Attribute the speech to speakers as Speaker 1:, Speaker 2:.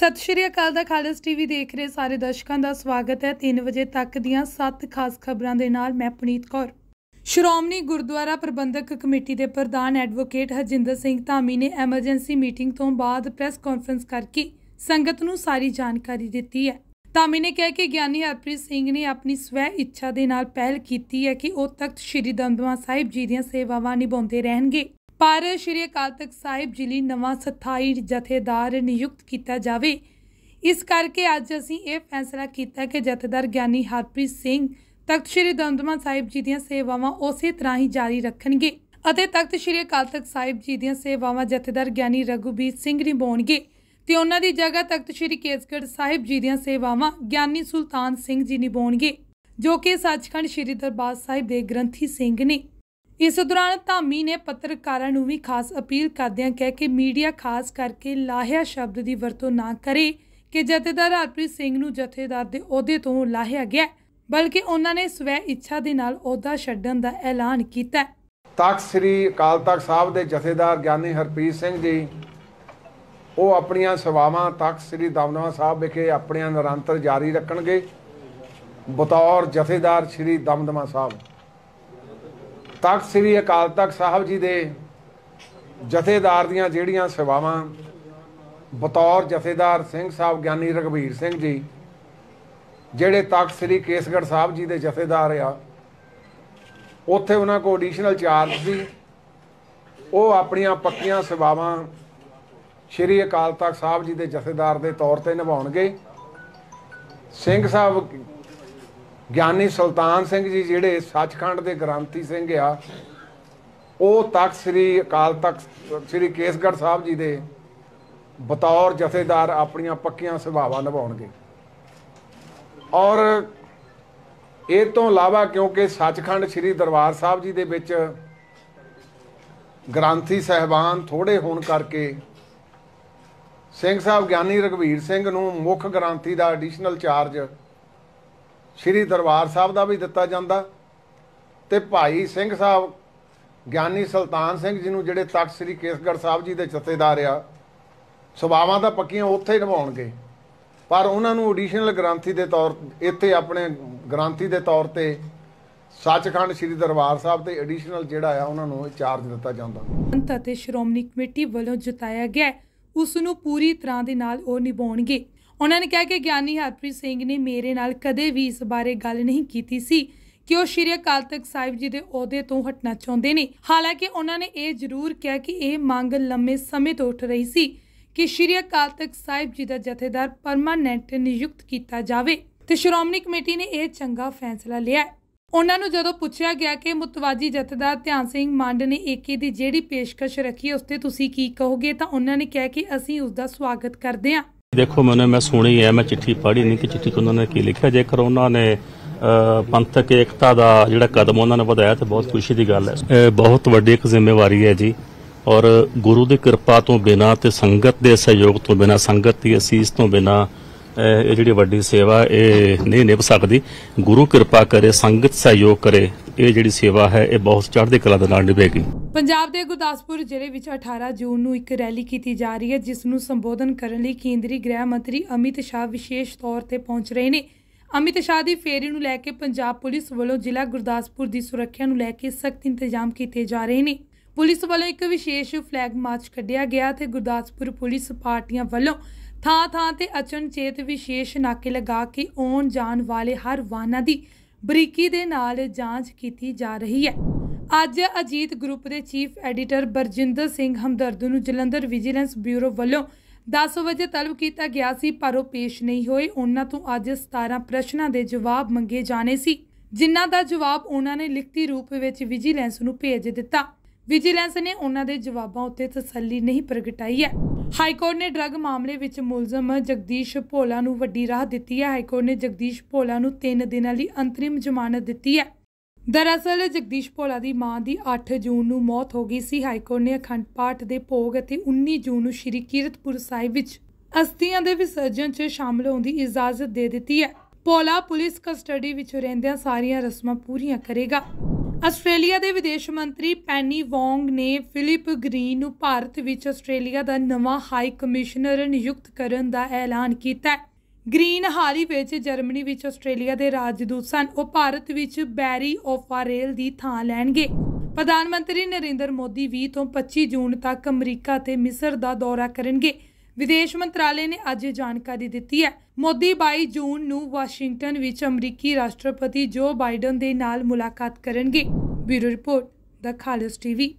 Speaker 1: ਸਤਿ ਸ਼੍ਰੀ ਅਕਾਲ ਦਾ ਖਾਲਸ ਟੀਵੀ ਦੇਖ ਰਹੇ ਸਾਰੇ ਦਰਸ਼ਕਾਂ ਦਾ ਸਵਾਗਤ ਹੈ 3 ਵਜੇ ਤੱਕ ਦੀਆਂ 7 ਖਾਸ ਖਬਰਾਂ ਦੇ ਨਾਲ ਮੈਂ ਪੁਨੀਤ ਕੌਰ ਸ਼੍ਰੋਮਣੀ ਗੁਰਦੁਆਰਾ ਪ੍ਰਬੰਧਕ ਕਮੇਟੀ ਦੇ ਪ੍ਰਧਾਨ ਐਡਵੋਕੇਟ ਹਰਜਿੰਦਰ ਸਿੰਘ ਧਾਮੀ ਨੇ ਐਮਰਜੈਂਸੀ ਮੀਟਿੰਗ ਤੋਂ ਬਾਅਦ ਪ੍ਰੈਸ ਕਾਨਫਰੰਸ ਕਰਕੇ ਸੰਗਤ ਨੂੰ ਸਾਰੀ ਜਾਣਕਾਰੀ ਦਿੱਤੀ ਹੈ ਧਾਮੀ ਨੇ ਕਿਹਾ ਕਿ ਗਿਆਨੀ ਹਰਪ੍ਰੀਤ ਸਿੰਘ ਨੇ ਆਪਣੀ ਸਵੈ ਇੱਛਾ ਦੇ ਨਾਲ ਪਹਿਲ ਕੀਤੀ ਹੈ ਕਿ ਉਹ ਤਖਤ ਸ਼੍ਰੀ ਦੰਦਵਾ ਸਾਹਿਬ ਜੀ ਦੀਆਂ ਸੇਵਾਵਾਂ ਨਿਭਾਉਂਦੇ ਰਹਿਣਗੇ ਪਰ ਸ਼੍ਰੀ ਅਕਾਲ ਤਖਤ ਸਾਹਿਬ ਜੀ ਲਈ ਨਵਾਂ ਸਥਾਈ ਜਥੇਦਾਰ ਨਿਯੁਕਤ ਕੀਤਾ ਜਾਵੇ ਇਸ ਕਰਕੇ ਅੱਜ ਅਸੀਂ ਇਹ ਫੈਸਲਾ ਕੀਤਾ ਕਿ ਜਥੇਦਾਰ ਗਿਆਨੀ ਹਰਪ੍ਰੀਤ ਸਿੰਘ ਤਖਤ ਸ਼੍ਰੀ ਦਮਦਮਾ ਸਾਹਿਬ ਜੀ ਦੀਆਂ ਸੇਵਾਵਾਂ ਉਸੇ ਤਰ੍ਹਾਂ ਹੀ ਜਾਰੀ ਰੱਖਣਗੇ ਅਤੇ ਤਖਤ ਸ਼੍ਰੀ ਅਕਾਲ ਤਖਤ ਸਾਹਿਬ ਜੀ ਦੀਆਂ ਸੇਵਾਵਾਂ ਜਥੇਦਾਰ ਗਿਆਨੀ ਰਘੁਬੀਰ ਸਿੰਘ ਨਿਭਾਉਣਗੇ ਤੇ ਉਹਨਾਂ ਦੀ ਜਗ੍ਹਾ ਤਖਤ ਸ਼੍ਰੀ ਕੇਸਗੜ ਸਾਹਿਬ ਜੀ ਦੀਆਂ ਸੇਵਾਵਾਂ ਗਿਆਨੀ ਸੁਲਤਾਨ ਸਿੰਘ ਜੀ ਨਿਭਾਉਣਗੇ ਜੋ ਕਿ ਸੱਚਖੰਡ ਸ਼੍ਰੀ ਦਰਬਾਰ ਸਾਹਿਬ ਦੇ ਗ੍ਰੰਥੀ ਸਿੰਘ ਨੇ ਇਸ ਦੌਰਾਨ ਧਾਮੀ ਨੇ ਪੱਤਰਕਾਰਾਂ ਨੂੰ ਵੀ ਖਾਸ ਅਪੀਲ ਕਰਦਿਆਂ ਕਿਹਾ ਕਿ ਮੀਡੀਆ ਖਾਸ ਕਰਕੇ ਲਾਹਿਆ ਸ਼ਬਦ ਦੀ ਵਰਤੋਂ ਨਾ ਕਰੇ ਕਿ ਜਥੇਦਾਰ ਹਰਪ੍ਰੀਤ ਸਿੰਘ ਨੂੰ ਜਥੇਦਾਰ ਦੇ ਅਹੁਦੇ ਤੋਂ ਲਾਹਿਆ ਗਿਆ ਬਲਕਿ ਉਹਨਾਂ ਨੇ ਸਵੈ ਇੱਛਾ ਦੇ ਨਾਲ ਅਹੁਦਾ ਛੱਡਣ ਦਾ ਐਲਾਨ ਕੀਤਾ
Speaker 2: ਤਖਤ ਸ੍ਰੀ ਅਕਾਲ ਤਖਤ ਸਾਹਿਬ ਦੇ ਜਥੇਦਾਰ ਗਿਆਨੀ ਹਰਪ੍ਰੀਤ ਸਿੰਘ ਜੀ ਉਹ ਆਪਣੀਆਂ ਸੇਵਾਵਾਂ ਤਖਤ ਸ੍ਰੀ ਦਮਦਮਾ ਸਾਹਿਬ ਵਿਖੇ ਆਪਣੀਆਂ ਨਿਰੰਤਰ ਜਾਰੀ ਰੱਖਣਗੇ ਬਤੌਰ ਜਥੇਦਾਰ ਸ੍ਰੀ ਦਮਦਮਾ ਸਾਹਿਬ ਤਖਤ ਸ੍ਰੀ ਅਕਾਲ ਤਖਤ ਸਾਹਿਬ ਜੀ ਦੇ ਜਥੇਦਾਰ ਦੀਆਂ ਜਿਹੜੀਆਂ ਸੇਵਾਵਾਂ ਬਤੌਰ ਜਥੇਦਾਰ ਸਿੰਘ ਸਾਹਿਬ ਗਿਆਨੀ ਰਗਵੀਰ ਸਿੰਘ ਜੀ ਜਿਹੜੇ ਤਖਤ ਸ੍ਰੀ ਕੇਸਗੜ ਸਾਹਿਬ ਜੀ ਦੇ ਜਥੇਦਾਰ ਆ ਉੱਥੇ ਉਹਨਾਂ ਕੋ ਐਡੀਸ਼ਨਲ ਚਾਰਜ ਸੀ ਉਹ ਆਪਣੀਆਂ ਪੱਕੀਆਂ ਸੇਵਾਵਾਂ ਸ਼੍ਰੀ ਅਕਾਲ ਤਖਤ ਸਾਹਿਬ ਜੀ ਦੇ ਜਥੇਦਾਰ ਦੇ ਤੌਰ ਤੇ ਨਿਭਾਉਣਗੇ ਸਿੰਘ ਸਾਹਿਬ ਗਿਆਨੀ ਸੁਲਤਾਨ ਸਿੰਘ ਜੀ ਜਿਹੜੇ ਸੱਚਖੰਡ ਦੇ ਗ੍ਰੰਥੀ ਸਿੰਘ ਆ ਉਹ ਤਖ ਸ੍ਰੀ ਅਕਾਲ ਤਖਤ ਸ੍ਰੀ ਕੇਸਗੜ੍ਹ ਸਾਹਿਬ ਜੀ ਦੇ ਬਤੌਰ ਜਥੇਦਾਰ ਆਪਣੀਆਂ ਪੱਕੀਆਂ ਸੁਭਾਵਾਂ ਨਿਭਾਉਣਗੇ ਔਰ ਇਹ ਤੋਂ ਇਲਾਵਾ ਕਿਉਂਕਿ ਸੱਚਖੰਡ ਸ੍ਰੀ ਦਰਬਾਰ ਸਾਹਿਬ ਜੀ ਦੇ ਵਿੱਚ ਗ੍ਰੰਥੀ ਸਹਿਬਾਨ ਥੋੜੇ ਹੋਣ ਕਰਕੇ ਸਿੰਘ ਸਾਹਿਬ ਗਿਆਨੀ ਰਗਵੀਰ ਸਿੰਘ ਨੂੰ ਮੁੱਖ ਗ੍ਰੰਥੀ ਦਾ ਐਡੀਸ਼ਨਲ ਚਾਰਜ ਸ੍ਰੀ ਦਰਬਾਰ ਸਾਹਿਬ ਦਾ ਵੀ ਦਿੱਤਾ ਜਾਂਦਾ ਤੇ ਭਾਈ ਸਿੰਘ ਸਾਹਿਬ ਗਿਆਨੀ ਸੁਲਤਾਨ ਸਿੰਘ ਜੀ ਨੂੰ ਜਿਹੜੇ ਤਖਤ ਸ੍ਰੀ ਕੇਸਗੜ੍ਹ ਸਾਹਿਬ ਜੀ ਦੇ ਜਥੇਦਾਰ ਆ ਸੁਭਾਵਾਂ ਤਾਂ ਪੱਕੀਆਂ ਉੱਥੇ ਹੀ ਨਿਭਾਉਣਗੇ ਪਰ ਉਹਨਾਂ ਨੂੰ ਐਡੀਸ਼ਨਲ ਗ੍ਰਾਂਥੀ ਦੇ ਤੌਰ ਇੱਥੇ ਆਪਣੇ ਗ੍ਰਾਂਥੀ ਦੇ ਤੌਰ ਤੇ ਸੱਚਖੰਡ ਸ੍ਰੀ ਦਰਬਾਰ ਸਾਹਿਬ ਤੇ ਐਡੀਸ਼ਨਲ ਜਿਹੜਾ ਆ ਉਹਨਾਂ ਨੂੰ ਚਾਰਜ ਦਿੱਤਾ ਜਾਂਦਾ
Speaker 1: ਅੰਤ ਅਤੇ ਸ਼੍ਰੋਮਣੀ ਕਮੇਟੀ ਵੱਲੋਂ ਜਤਾਇਆ ਗਿਆ ਉਸ ਨੂੰ ਪੂਰੀ ਤਰ੍ਹਾਂ ਦੇ ਨਾਲ ਉਹ ਨਿਭਾਉਣਗੇ ਉਹਨਾਂ ਨੇ ਕਿਹਾ ਕਿ ਗਿਆਨੀ ਹਰਪ੍ਰੀਤ ਸਿੰਘ ਨੇ ਮੇਰੇ ਨਾਲ ਕਦੇ ਵੀ ਇਸ ਬਾਰੇ ਗੱਲ ਨਹੀਂ ਕੀਤੀ ਸੀ ਕਿ ਉਹ ਸ਼੍ਰੀ ਅਕਾਲ ਤਖਤ ਸਾਹਿਬ ਜੀ ਦੇ ਅਹੁਦੇ ਤੋਂ ਹਟਣਾ ਚਾਹੁੰਦੇ ਨੇ ਹਾਲਾਂਕਿ ਉਹਨਾਂ ਨੇ ਇਹ ਜ਼ਰੂਰ ਕਿਹਾ ਕਿ ਇਹ ਮੰਗ ਲੰਮੇ ਸਮੇਂ ਤੋਂ ਉੱਠ ਰਹੀ ਸੀ ਕਿ ਸ਼੍ਰੀ ਅਕਾਲ ਤਖਤ ਸਾਹਿਬ ਜੀ ਦਾ ਜਥੇਦਾਰ ਪਰਮਾਨੈਂਟ ਨਿਯੁਕਤ ਕੀਤਾ ਜਾਵੇ ਤੇ ਸ਼੍ਰੋਮਣੀ ਕਮੇਟੀ ਨੇ ਇਹ ਚੰਗਾ ਫੈਸਲਾ ਲਿਆ ਉਹਨਾਂ ਨੂੰ ਜਦੋਂ ਪੁੱਛਿਆ ਗਿਆ ਕਿ ਮੁਤਵਾਜੀ ਜਥੇਦਾਰ ਧਿਆਨ ਸਿੰਘ ਮੰਡ ਨੇ ਏਕੇ ਦੀ ਜਿਹੜੀ ਪੇਸ਼ਕਸ਼ ਰੱਖੀ ਉਸ ਤੇ ਤੁਸੀਂ ਕੀ ਕਹੋਗੇ ਤਾਂ ਉਹਨਾਂ ਨੇ ਕਿਹਾ ਕਿ ਅਸੀਂ ਉਸ ਦਾ ਸਵਾਗਤ ਕਰਦੇ ਹਾਂ
Speaker 3: ਦੇਖੋ ਮੈਨੂੰ ਮੈਂ ਸੁਣੀ ਹੈ ਮੈਂ ਚਿੱਠੀ ਪੜ੍ਹੀ ਨਹੀਂ ਕਿ ਚਿੱਠੀ ਕੋ ਉਹਨਾਂ ਨੇ ਕੀ ਲਿਖਿਆ ਜੇਕਰ ਉਹਨਾਂ ਨੇ ਪੰਥਕ ਏਕਤਾ ਦਾ ਜਿਹੜਾ ਕਦਮ ਉਹਨਾਂ ਨੇ ਵਧਾਇਆ ਤੇ ਬਹੁਤ ਖੁਸ਼ੀ ਦੀ ਗੱਲ ਹੈ ਇਹ ਬਹੁਤ ਵੱਡੀ ਇੱਕ ਜ਼ਿੰਮੇਵਾਰੀ ਹੈ ਜੀ ਔਰ ਗੁਰੂ ਦੀ ਕਿਰਪਾ ਤੋਂ ਬਿਨਾ ਤੇ ਸੰਗਤ ਦੇ ਸਹਿਯੋਗ ਤੋਂ ਬਿਨਾ ਸੰਗਤ ਦੀ ਅਸੀਸ ਤੋਂ ਬਿਨਾ ਇਹ ਜਿਹੜੀ ਵੱਡੀ ਸੇਵਾ ਇਹ ਨਹੀਂ ਨਿਭ ਸਕਦੀ ਗੁਰੂ ਕਿਰਪਾ ਕਰੇ ਸੰਗਤ ਸਹਿਯੋਗ ਕਰੇ ਇਹ ਜਿਹੜੀ ਸੇਵਾ ਹੈ ਇਹ ਬਹੁਤ ਚੜ੍ਹਦੇ ਕਲਾ ਦੇ ਨਾਲ ਨਿਭੇਗੀ
Speaker 1: ਪੰਜਾਬ ਦੇ ਗੁਰਦਾਸਪੁਰ ਜ਼ਿਲ੍ਹੇ ਵਿੱਚ 18 ਜੂਨ ਨੂੰ ਇੱਕ ਰੈਲੀ ਕੀਤੀ ਜਾ ਰਹੀ ਹੈ ਜਿਸ ਨੂੰ ਸੰਬੋਧਨ ਕਰਨ ਲਈ ਕੇਂਦਰੀ ਗ੍ਰਹਿ ਮੰਤਰੀ ਅਮਿਤ ਸ਼ਾਹ ਵਿਸ਼ੇਸ਼ ਤੌਰ ਤੇ ਪਹੁੰਚ ਰਹੇ ਨੇ ਅਮਿਤ ਸ਼ਾਹ ਦੀ ਫੇਰੀ ਨੂੰ ਲੈ ਕੇ ਪੰਜਾਬ ਪੁਲਿਸ ਵੱਲੋਂ ਜ਼ਿਲ੍ਹਾ ਗੁਰਦਾਸਪੁਰ ਦੀ ਸੁਰੱਖਿਆ ਨੂੰ ਲੈ ਕੇ ਸਖਤ ਇੰਤਜ਼ਾਮ ਕੀਤੇ ਜਾ ਰਹੇ ਨੇ ਪੁਲਿਸ ਵੱਲੋਂ ਇੱਕ ਵਿਸ਼ੇਸ਼ ਫਲੈਗ ਮਾਰਚ ਕੱਢਿਆ ਗਿਆ ਤੇ ਗੁਰਦਾਸਪੁਰ ਪੁਲਿਸ ਪਾਰਟੀਆਂ ਵੱਲੋਂ ਥਾਂ ਥਾਂ ਤੇ ਅਚਨ ਚੇਤ ਵਿਸ਼ੇਸ਼ ਨਾਕੇ ਲਗਾ ਕੇ ਓਨ ਜਾਣ ਵਾਲੇ ਹਰ ਵਾਹਨਾਂ ਦੀ ਬਰੀਕੀ ਦੇ ਨਾਲ ਜਾਂਚ ਕੀਤੀ ਜਾ ਰਹੀ ਹੈ ਅੱਜ ਅਜੀਤ ਗਰੁੱਪ ਦੇ ਚੀਫ ਐਡੀਟਰ ਬਰਜਿੰਦਰ ਸਿੰਘ ਹਮਦਰਦ ਨੂੰ ਜਲੰਧਰ ਵਿਜੀਲੈਂਸ ਬਿਊਰੋ ਵੱਲੋਂ 10 ਵਜੇ ਤਲਬ ਕੀਤਾ ਗਿਆ ਸੀ ਪਰ ਉਹ ਪੇਸ਼ ਨਹੀਂ ਹੋਏ ਉਹਨਾਂ ਤੋਂ ਅੱਜ 17 ਪ੍ਰਸ਼ਨਾਂ ਦੇ ਜਵਾਬ ਮੰਗੇ ਜਾਣੇ ਸੀ ਜਿਨ੍ਹਾਂ ਦਾ ਜਵਾਬ ਉਹਨਾਂ ਨੇ ਲਿਖਤੀ ਰੂਪ ਵਿੱਚ ਵਿਜੀਲੈਂਸ ਨੂੰ ਭੇਜ ਦਿੱਤਾ ਵਿਜੀਲੈਂਸ ਨੇ ਉਹਨਾਂ ਦੇ ਜਵਾਬਾਂ ਉੱਤੇ ਤਸੱਲੀ ਨਹੀਂ ਪ੍ਰਗਟਾਈ ਹੈ ਹਾਈਕੋਰਟ ਨੇ ਡਰੱਗ ਮਾਮਲੇ ਵਿੱਚ ਮੁਲਜ਼ਮ ਜਗਦੀਸ਼ ਭੋਲਾ ਨੂੰ ਵੱਡੀ ਰਾਹ ਦਿੱਤੀ ਹੈ ਹਾਈਕੋਰਟ ਨੇ ਜਗਦੀਸ਼ ਭੋਲਾ ਨੂੰ 3 ਦਿਨਾਂ ਲਈ ਅੰਤਰਿਮ ਜ਼ਮਾਨਤ ਦਿੱਤੀ ਹੈ ਦਰਅਸਲ ਜਗਦੀਸ਼ ਭੋਲਾ ਦੀ ਮਾਂ ਦੀ 8 ਜੂਨ ਨੂੰ ਮੌਤ ਹੋ ਗਈ ਸੀ ਹਾਈਕੋਰਟ ਨੇ ਅਖੰਡ ਪਾਠ ਦੇ ਭੋਗ ਅਤੇ 19 ਜੂਨ ਨੂੰ ਸ਼੍ਰੀ ਕੀਰਤਪੁਰ ਸਾਹਿਬ ਵਿੱਚ ਅਸਤੀਆਂ ਦੇ ਵਿਸਰਜਨ 'ਚ ਸ਼ਾਮਲ ਹੋਣ ਦੀ ਇਜਾਜ਼ਤ ਦੇ ਦਿੱਤੀ ਹੈ ਭੋਲਾ ਪੁਲਿਸ ਕਸਟਡੀ ਵਿੱਚ ਰਹਿੰਦਿਆਂ ਸਾਰੀਆਂ ਰਸਮਾਂ ਪੂਰੀਆਂ ਕਰੇਗਾ ਆਸਟ੍ਰੇਲੀਆ ਦੇ ਵਿਦੇਸ਼ ਮੰਤਰੀ ਪੈਨੀ ਵੋਂਗ ਨੇ ਫਿਲਿਪ ਗ੍ਰੀਨ ਨੂੰ ਭਾਰਤ ਵਿੱਚ ਆਸਟ੍ਰੇਲੀਆ ਦਾ ਨਵਾਂ ਹਾਈ ਕਮਿਸ਼ਨਰ ਨਿਯੁਕਤ ਕਰਨ ਦਾ ਐਲਾਨ ਕੀਤਾ ਹੈ ਗ੍ਰੀਨ ਹਾਲ ਹੀ ਵਿੱਚ ਜਰਮਨੀ ਵਿੱਚ ਆਸਟ੍ਰੇਲੀਆ ਦੇ ਰਾਜਦੂਤ ਸਨ ਉਹ ਭਾਰਤ ਵਿੱਚ ਬੈਰੀ ਓਫਾਰੇਲ ਦੀ ਥਾਂ ਲੈਣਗੇ ਪ੍ਰਧਾਨ ਮੰਤਰੀ ਨਰਿੰਦਰ ਮੋਦੀ 20 ਤੋਂ 25 ਜੂਨ ਤੱਕ ਅਮਰੀਕਾ ਤੇ ਮਿਸਰ ਦਾ ਦੌਰਾ ਕਰਨਗੇ ਵਿਦੇਸ਼ ਮੰਤਰਾਲੇ ਨੇ ਅੱਜ ਇਹ ਜਾਣਕਾਰੀ ਦਿੱਤੀ ਹੈ ਮੋਦੀ 22 ਜੂਨ ਨੂੰ ਵਾਸ਼ਿੰਗਟਨ ਵਿੱਚ ਅਮਰੀਕੀ ਰਾਸ਼ਟਰਪਤੀ ਜੋ ਬਾਈਡਨ ਦੇ ਨਾਲ ਮੁਲਾਕਾਤ ਕਰਨਗੇ ਬਿਊਰੋ ਰਿਪੋਰਟ ਦਾ ਖਾਲਸ ਟੀਵੀ